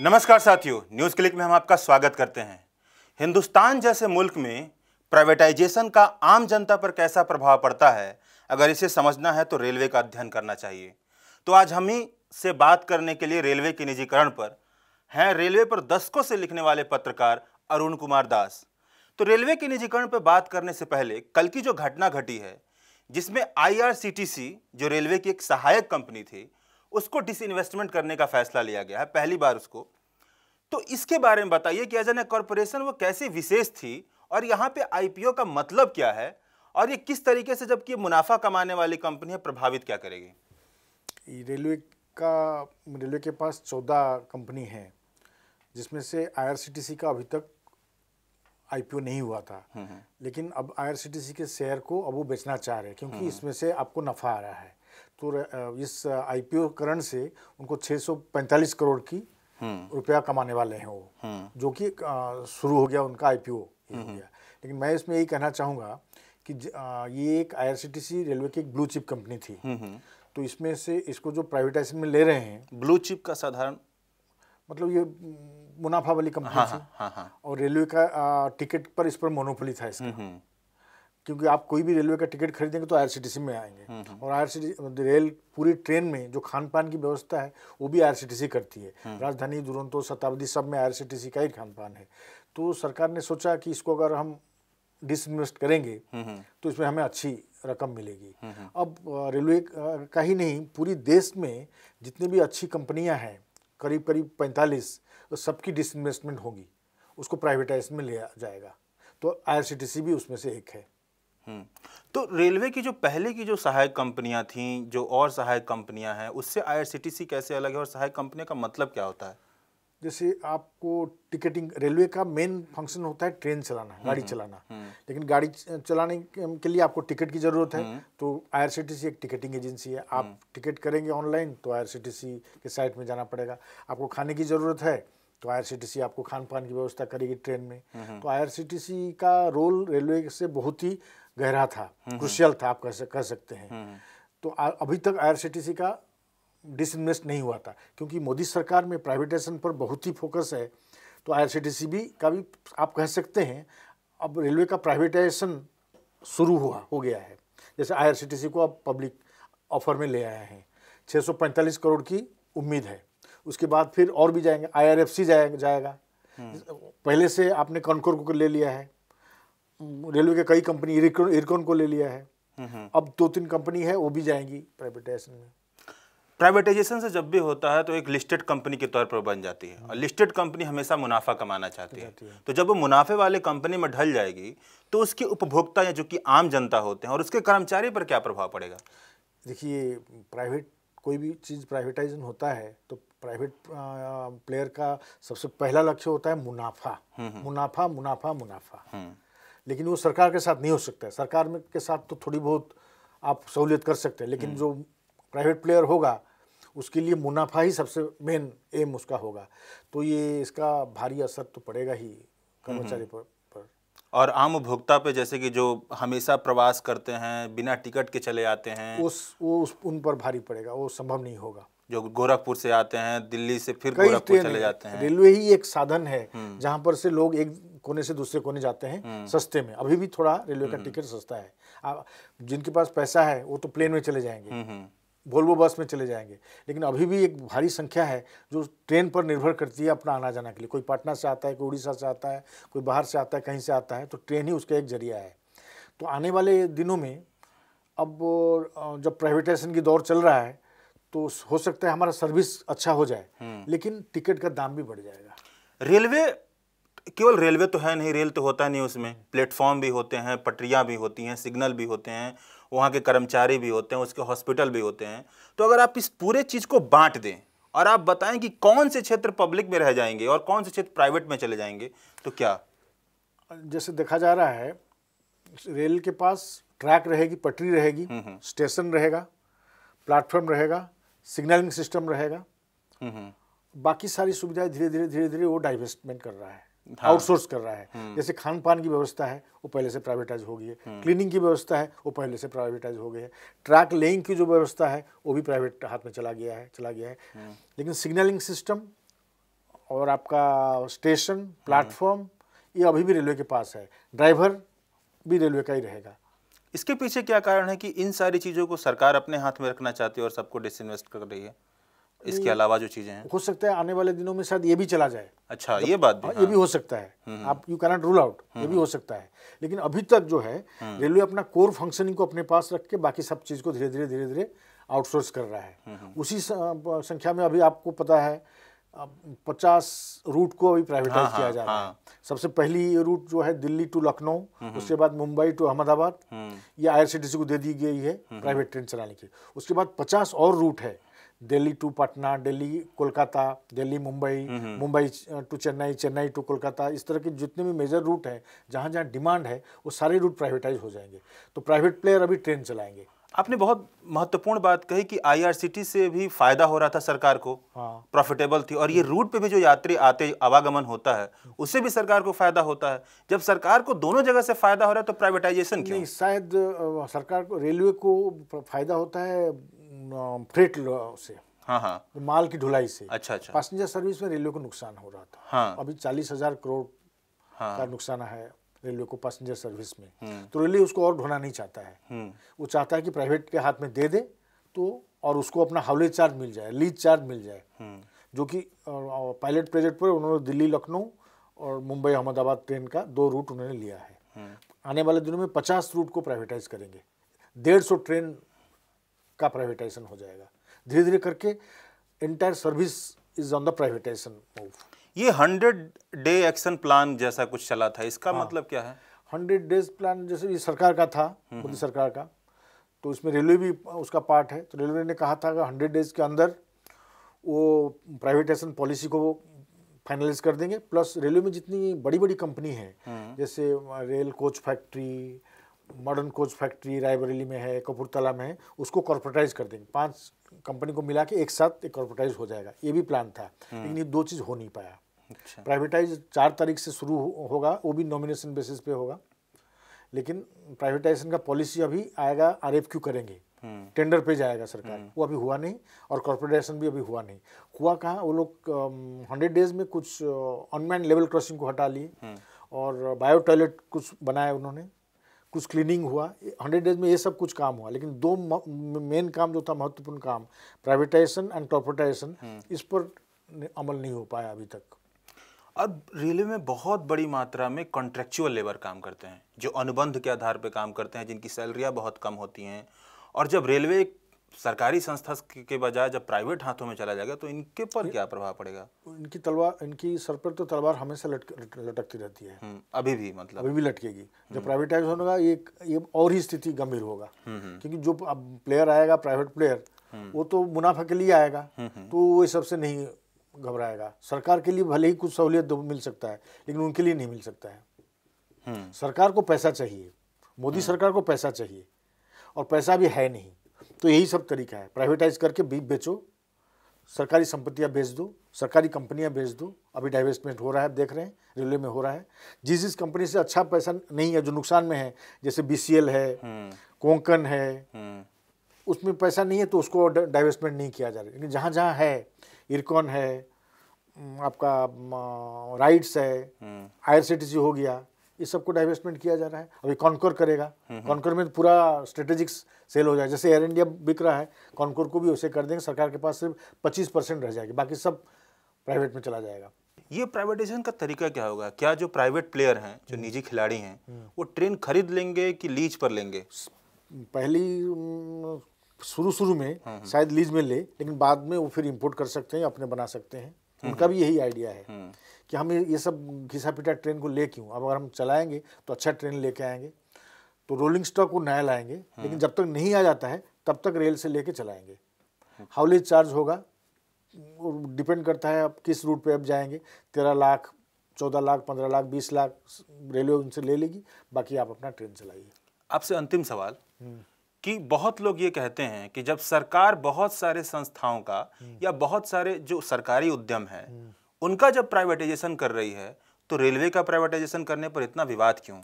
नमस्कार साथियों news click में हम आपका स्वागत करते हैं हिंदुस्तान जैसे मुल्क में प्राइवेटाइजेशन का आम जनता पर कैसा प्रभाव पड़ता है अगर इसे समझना है तो रेलवे का अध्ययन करना चाहिए तो आज हम ही से बात करने के लिए रेलवे के निजीकरण पर हैं रेलवे पर दशकों से लिखने वाले पत्रकार अरुण कुमार दास तो रेलवे के निजीकरण पर बात करने से पहले कल की जो घटना घटी है जिसमें आईआरसीटीसी जो रेलवे की एक सहायक कंपनी थी उसको डिसइन्वेस्टमेंट करने का फैसला लिया गया है पहली बार उसको तो इसके बारे में बताइए कि एज एन ए कॉरपोरेशन वो कैसे विशेष थी और यहाँ पे आईपीओ का मतलब क्या है और ये किस तरीके से जबकि मुनाफा कमाने वाली कंपनी है प्रभावित क्या करेगी रेलवे का रेलवे के पास चौदह कंपनी है जिसमें से आईआरसीटीसी का अभी तक आईपीओ नहीं हुआ था हम्म, हम्म। लेकिन अब आईआरसीटीसी के शेयर को अब वो बेचना चाह रहे हैं क्योंकि हम्म, इसमें से आपको नफ़ा आ रहा है तो इस आईपीओ करण से उनको 645 करोड़ की हम्म। रुपया कमाने वाले हैं वो हम्म। जो कि शुरू हो गया उनका आईपीओ हो हम्म। गया लेकिन मैं इसमें यही कहना चाहूँगा कि ये एक आईआरसीटीसी रेलवे की एक ब्लू चिप कंपनी थी तो इसमें से इसको जो प्राइवेटाइजेशन में ले रहे हैं ब्लू चिप का साधारण मतलब ये मुनाफा वाली कंपनी हाँ, हाँ, थी हाँ, हाँ, और रेलवे का टिकट पर इस पर मोनोपोली था इसका क्योंकि आप कोई भी रेलवे का टिकट खरीदेंगे तो आईआरसीटीसी में आएंगे हम्म, हम्म। और आईआरसीटीसी रेल पूरी ट्रेन में जो खान पान की व्यवस्था है वो भी आईआरसीटीसी करती है हम्म। राजधानी दुरंतो शताब्दी सब में आईआरसीटीसी का ही खान पान है तो सरकार ने सोचा कि इसको अगर हम डिसइन्वेस्ट करेंगे तो इसमें हमें अच्छी रकम मिलेगी अब रेलवे का ही नहीं पूरी देश में जितनी भी अच्छी कंपनियां हैं करीब करीब पैंतालीस तो सबकी डिसइन्वेस्टमेंट होगी उसको प्राइवेटाइज में लिया जाएगा तो आई भी उसमें से एक है हम्म। तो रेलवे की जो पहले की जो सहायक कंपनियां थी जो और सहायक कंपनियां हैं उससे आईआरसीटीसी कैसे अलग है और सहायक कंपनियों का मतलब क्या होता है जैसे आपको टिकटिंग रेलवे का मेन फंक्शन होता है ट्रेन चलाना गाड़ी हम्म, चलाना हम्म। लेकिन गाड़ी चलाने के लिए आपको टिकट की ज़रूरत है तो आईआरसीटीसी एक टिकटिंग एजेंसी है आप टिकट करेंगे ऑनलाइन तो आईआरसीटीसी के साइट में जाना पड़ेगा आपको खाने की ज़रूरत है तो आईआरसीटीसी आपको खान पान की व्यवस्था करेगी ट्रेन में तो आईआरसीटीसी का रोल रेलवे से बहुत ही गहरा था क्रुशियल हम्म, हम्म। था आप कह कह सकते हैं हम्म। तो अभी तक आईआरसीटीसी का डिसइन्वेस्ट नहीं हुआ था क्योंकि मोदी सरकार में प्राइवेटाइजेशन पर बहुत ही फोकस है तो आईआरसीटीसी भी का भी आप कह सकते हैं अब रेलवे का प्राइवेटाइजेशन शुरू हुआ हो गया है जैसे आईआरसीटीसी को अब पब्लिक ऑफर में ले आए हैं 645 करोड़ की उम्मीद है उसके बाद फिर और भी जाएंगे आई जाएगा जाएगा पहले से आपने कनकोर को ले लिया है रेलवे के कई कंपनी इरकोन को ले लिया है हम्म, हम्म। अब दो तीन कंपनी है वो भी जाएंगी प्राइवेटाइजेशन में प्राइवेटाइजेशन से जब भी होता है तो एक लिस्टेड कंपनी के तौर पर बन जाती है और लिस्टेड कंपनी हमेशा मुनाफा कमाना चाहती है।, है तो जब वो मुनाफे वाले कंपनी में ढल जाएगी तो उसके उपभोक्ता या जो कि आम जनता होते हैं और उसके कर्मचारी पर क्या प्रभाव पड़ेगा देखिए प्राइवेट कोई भी चीज़ प्राइवेटाइजेशन होता है तो प्राइवेट प्लेयर का सबसे पहला लक्ष्य होता है मुनाफा हम्म, मुनाफा मुनाफा मुनाफा लेकिन वो सरकार के साथ नहीं हो सकता है सरकार में के साथ तो थोड़ी बहुत आप सहूलियत कर सकते हैं लेकिन हम्म। जो प्राइवेट प्लेयर होगा उसके लिए मुनाफा ही सबसे मेन एम उसका होगा तो ये इसका भारी असर तो पड़ेगा ही कर्मचारी हम्म। पर और आम उपभोक्ता पे जैसे कि जो हमेशा प्रवास करते हैं बिना टिकट के चले आते हैं उस वो उस उन पर भारी पड़ेगा वो संभव नहीं होगा जो गोरखपुर से आते हैं दिल्ली से फिर गोरखपुर तो चले जाते हैं रेलवे ही एक साधन है हम्म। जहाँ पर से लोग एक कोने से दूसरे कोने जाते हैं हम्म। सस्ते में अभी भी थोड़ा रेलवे का हम्म। टिकट सस्ता है आप जिनके पास पैसा है वो तो प्लेन में चले जाएंगे वोल्वो हम्म, बस में चले जाएंगे लेकिन अभी भी एक भारी संख्या है जो ट्रेन पर निर्भर करती है अपना आना जाना के लिए कोई पटना से आता है कोई उड़ीसा से आता है कोई बाहर से आता है कहीं से आता है तो ट्रेन ही उसका एक जरिया है तो आने वाले दिनों में अब जब प्राइवेटाइजेशन की दौर चल रहा है तो हो सकता है हमारा सर्विस अच्छा हो जाए लेकिन टिकट का दाम भी बढ़ जाएगा रेलवे केवल रेलवे तो है नहीं रेल तो होता नहीं उसमें प्लेटफॉर्म भी होते हैं पटरियाँ भी होती हैं सिग्नल भी होते हैं वहाँ के कर्मचारी भी होते हैं उसके हॉस्पिटल भी होते हैं तो अगर आप इस पूरे चीज़ को बांट दें और आप बताएं कि कौन से क्षेत्र पब्लिक में रह जाएंगे और कौन से क्षेत्र प्राइवेट में चले जाएंगे तो क्या जैसे देखा जा रहा है रेल के पास ट्रैक रहेगी पटरी रहेगी हम्म, हम्म। स्टेशन रहेगा प्लेटफॉर्म रहेगा सिग्नलिंग सिस्टम रहेगा हम्म, बाकी सारी सुविधाएं धीरे धीरे धीरे धीरे वो डाइवेस्टमेंट कर रहा है आउटसोर्स कर रहा है हम्म। जैसे खान पान की व्यवस्था है वो पहले से प्राइवेटाइज हो गई है क्लीनिंग हम्म। की व्यवस्था है वो पहले से प्राइवेटाइज हो गई है ट्रैक लेइंग की जो व्यवस्था है वो भी प्राइवेट हाथ में चला गया है चला गया है हम्म। लेकिन सिग्नलिंग सिस्टम और आपका स्टेशन प्लेटफॉर्म ये अभी भी रेलवे के पास है ड्राइवर भी रेलवे का ही रहेगा इसके पीछे क्या कारण है कि इन सारी चीज़ों को सरकार अपने हाथ में रखना चाहती है और सबको डिसइन्वेस्ट कर रही है इसके अलावा जो चीजें हैं हो सकता है आने वाले दिनों में शायद ये भी चला जाए अच्छा ये बात भी, हाँ।, हाँ। ये भी हो सकता है हम्म, हम्म। आप यू कैनॉट रूल आउट ये भी हो सकता है लेकिन अभी तक जो है हम्म। रेलवे अपना कोर फंक्शनिंग को अपने पास रख के बाकी सब चीज को धीरे धीरे धीरे धीरे आउटसोर्स कर रहा है उसी संख्या में अभी आपको पता है पचास रूट को अभी प्राइवेटाइज हाँ, हाँ, किया जा रहा है सबसे पहली ये रूट जो है दिल्ली टू लखनऊ उसके बाद मुंबई टू अहमदाबाद ये सी को दे दी गई है प्राइवेट ट्रेन चलाने की उसके बाद पचास और रूट है दिल्ली टू पटना दिल्ली कोलकाता दिल्ली मुंबई हम्म। मुंबई टू चेन्नई चेन्नई टू कोलकाता इस तरह के जितने भी मेजर रूट हैं जहाँ जहाँ डिमांड है वो सारे रूट प्राइवेटाइज हो जाएंगे तो प्राइवेट प्लेयर अभी ट्रेन चलाएंगे आपने बहुत महत्वपूर्ण बात कही कि आईआरसीटी से भी फायदा हो रहा था सरकार को हाँ। प्रॉफिटेबल थी और ये रूट पे भी जो यात्री आते आवागमन होता है उससे भी सरकार को फायदा होता है जब सरकार को दोनों जगह से फायदा हो रहा है तो प्राइवेटाइजेशन क्यों? नहीं शायद सरकार को रेलवे को फायदा होता है फ्रेट से हाँ हाँ माल की ढुलाई से अच्छा अच्छा पैसेंजर सर्विस में रेलवे को नुकसान हो रहा था हाँ। अभी चालीस हजार करोड़ हाँ। का नुकसान है रेलवे को पैसेंजर सर्विस में हम्म। तो रेलवे उसको और ढोना नहीं चाहता है हम्म। वो चाहता है कि प्राइवेट के हाथ में दे दे तो और उसको अपना हवले चार्ज मिल जाए लीज चार्ज मिल जाए हम्म। जो कि पायलट प्रोजेक्ट पर उन्होंने दिल्ली लखनऊ और मुंबई अहमदाबाद ट्रेन का दो रूट उन्होंने लिया है आने वाले दिनों में पचास रूट को प्राइवेटाइज करेंगे डेढ़ सौ ट्रेन का प्राइवेटाइजेशन हो जाएगा धीरे धीरे करके entire service is on the privatization move ये हंड्रेड डे एक्शन प्लान जैसा कुछ चला था इसका हाँ, मतलब क्या है हंड्रेड डेज प्लान जैसे ये सरकार का था हम्म। मोदी सरकार का तो उसमें रेलवे भी उसका पार्ट है तो रेलवे ने कहा था कि हंड्रेड डेज के अंदर वो प्राइवेटाइजेशन पॉलिसी को फाइनलाइज कर देंगे प्लस रेलवे में जितनी बड़ी बड़ी कंपनी है जैसे rail coach factory modern coach factory Raebareli में है कपूरतला में है उसको कॉर्पोरेटाइज कर देंगे पांच कंपनी को मिला के एक साथ एक कॉर्पोरेटाइज हो जाएगा ये भी प्लान था हम्म। लेकिन ये दो चीज़ हो नहीं पाया अच्छा। प्राइवेटाइज चार तारीख से शुरू होगा वो भी नॉमिनेशन बेसिस पे होगा लेकिन प्राइवेटाइजेशन का पॉलिसी अभी आएगा आर करेंगे टेंडर हम्म। पे जाएगा सरकार हम्म। वो अभी हुआ नहीं और कॉर्पोरेटाइजेशन भी अभी हुआ नहीं हुआ कहाँ वो लोग हंड्रेड डेज में कुछ अनमैन लेवल क्रॉसिंग को हटा लिए और बायो टॉयलेट कुछ बनाया उन्होंने कुछ क्लीनिंग हुआ हंड्रेड डेज में ये सब कुछ काम हुआ लेकिन दो मेन काम जो था महत्वपूर्ण काम प्राइवेटाइजेशन एंड कॉर्पोरेटाइजेशन इस पर अमल नहीं हो पाया अभी तक अब रेलवे में बहुत बड़ी मात्रा में कॉन्ट्रेक्चुअल लेबर काम करते हैं जो अनुबंध के आधार पर काम करते हैं जिनकी सैलरियाँ बहुत कम होती हैं और जब रेलवे एक सरकारी संस्था के बजाय जब प्राइवेट हाथों में चला जाएगा तो इनके पर क्या प्रभाव पड़ेगा इनकी तलवार इनकी सर पर तो तलवार हमेशा लटक, लटकती रहती है हम्म, अभी भी मतलब अभी भी लटकेगी जब प्राइवेटाइज हम्म। होगा ये ये और ही स्थिति गंभीर होगा हम्म, क्योंकि जो प्लेयर आएगा प्राइवेट प्लेयर वो तो मुनाफा के लिए आएगा तो वो सबसे नहीं घबराएगा सरकार के लिए भले ही कुछ सहूलियत मिल सकता है लेकिन उनके लिए नहीं मिल सकता है सरकार को पैसा चाहिए मोदी सरकार को पैसा चाहिए और पैसा भी है नहीं तो यही सब तरीका है प्राइवेटाइज करके बीज बेचो सरकारी संपत्तियाँ बेच दो सरकारी कंपनियाँ बेच दो अभी डाइवेस्टमेंट हो रहा है आप देख रहे हैं रेलवे में हो रहा है जिस जिस कंपनी से अच्छा पैसा नहीं है जो नुकसान में है जैसे बी है हम्म। कोंकण है हम्म। उसमें पैसा नहीं है तो उसको डाइवेस्टमेंट नहीं किया जा रहा लेकिन जहाँ जहाँ है इरकॉन है हम्म, आपका राइट्स है आई हो गया इस सबको डाइवेस्टमेंट किया जा रहा है अभी कॉन्कोर करेगा कॉन्कोर हम्म, हम्म। में पूरा स्ट्रेटेजिक सेल हो जाए जैसे एयर इंडिया बिक रहा है कॉन्कोर को भी उसे कर देंगे सरकार के पास सिर्फ पच्चीस परसेंट रह जाएगी बाकी सब प्राइवेट में चला जाएगा ये प्राइवेटाइजेशन का तरीका क्या होगा क्या जो प्राइवेट प्लेयर हैं जो हम्म। निजी खिलाड़ी हैं वो ट्रेन खरीद लेंगे कि लीज पर लेंगे पहली शुरू शुरू में हाँ, हाँ। शायद लीज में ले लेकिन बाद में वो फिर इम्पोर्ट कर सकते हैं अपने बना सकते हैं हाँ, उनका भी यही आइडिया है कि हम ये सब घिसा पिटा ट्रेन को ले क्यों अब अगर हम चलाएंगे तो अच्छा ट्रेन लेके आएंगे तो रोलिंग स्टॉक को नया लाएंगे हाँ। लेकिन जब तक नहीं आ जाता है तब तक रेल से लेके चलाएंगे हाउलेज चार्ज होगा डिपेंड करता है आप किस रूट पे अब जाएंगे तेरह लाख चौदह लाख पंद्रह लाख बीस लाख रेलवे उनसे ले लेगी बाकी आप अपना ट्रेन चलाइए आपसे अंतिम सवाल हम्म। कि बहुत लोग ये कहते हैं कि जब सरकार बहुत सारे संस्थाओं का हम्म। या बहुत सारे जो सरकारी उद्यम है हम्म। उनका जब प्राइवेटाइजेशन कर रही है तो रेलवे का प्राइवेटाइजेशन करने पर इतना विवाद क्यों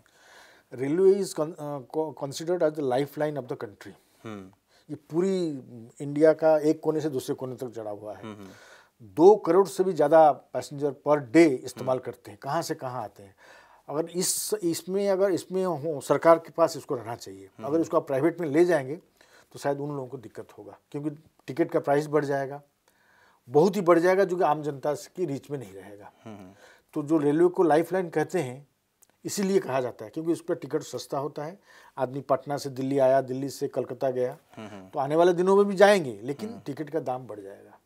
railway is considered as the life line of the country ये पूरी इंडिया का एक कोने से दूसरे कोने तक जड़ा हुआ है हम्म, हम्म। दो करोड़ से भी ज़्यादा पैसेंजर पर डे इस्तेमाल हम्म। करते हैं कहाँ से कहाँ आते हैं अगर इस इसमें अगर इसमें हो सरकार के पास इसको रहना चाहिए अगर इसको आप प्राइवेट में ले जाएंगे तो शायद उन लोगों को दिक्कत होगा क्योंकि टिकट का प्राइस बढ़ जाएगा बहुत ही बढ़ जाएगा जो कि आम जनता की रीच में नहीं रहेगा तो जो रेलवे को लाइफलाइन कहते हैं इसीलिए कहा जाता है क्योंकि उस पर टिकट सस्ता होता है आदमी पटना से दिल्ली आया दिल्ली से कलकत्ता गया तो आने वाले दिनों में भी जाएंगे लेकिन टिकट का दाम बढ़ जाएगा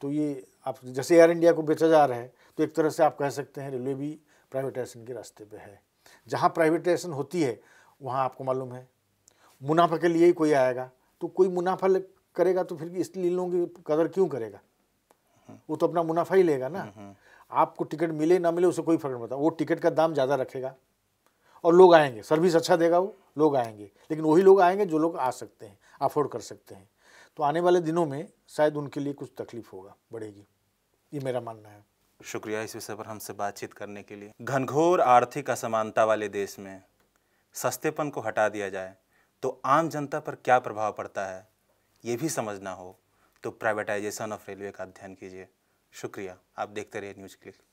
तो ये आप जैसे एयर इंडिया को बेचा जा रहा है तो एक तरह से आप कह सकते हैं रेलवे भी प्राइवेटाइजेशन के रास्ते पर है जहाँ प्राइवेटाइजेशन होती है वहाँ आपको मालूम है मुनाफा के लिए ही कोई आएगा तो कोई मुनाफा करेगा तो फिर इस लीलों की कदर क्यों करेगा वो तो अपना मुनाफा ही लेगा ना आपको टिकट मिले ना मिले उसे कोई फर्क नहीं पड़ता वो टिकट का दाम ज़्यादा रखेगा और लोग आएंगे सर्विस अच्छा देगा वो लोग आएंगे लेकिन वही लोग आएंगे जो लोग आ सकते हैं अफोर्ड कर सकते हैं तो आने वाले दिनों में शायद उनके लिए कुछ तकलीफ होगा बढ़ेगी ये मेरा मानना है शुक्रिया इस विषय पर हमसे बातचीत करने के लिए घनघोर आर्थिक असमानता वाले देश में सस्तेपन को हटा दिया जाए तो आम जनता पर क्या प्रभाव पड़ता है ये भी समझना हो तो प्राइवेटाइजेशन ऑफ रेलवे का अध्ययन कीजिए शुक्रिया आप देखते रहिए न्यूज़ क्लिक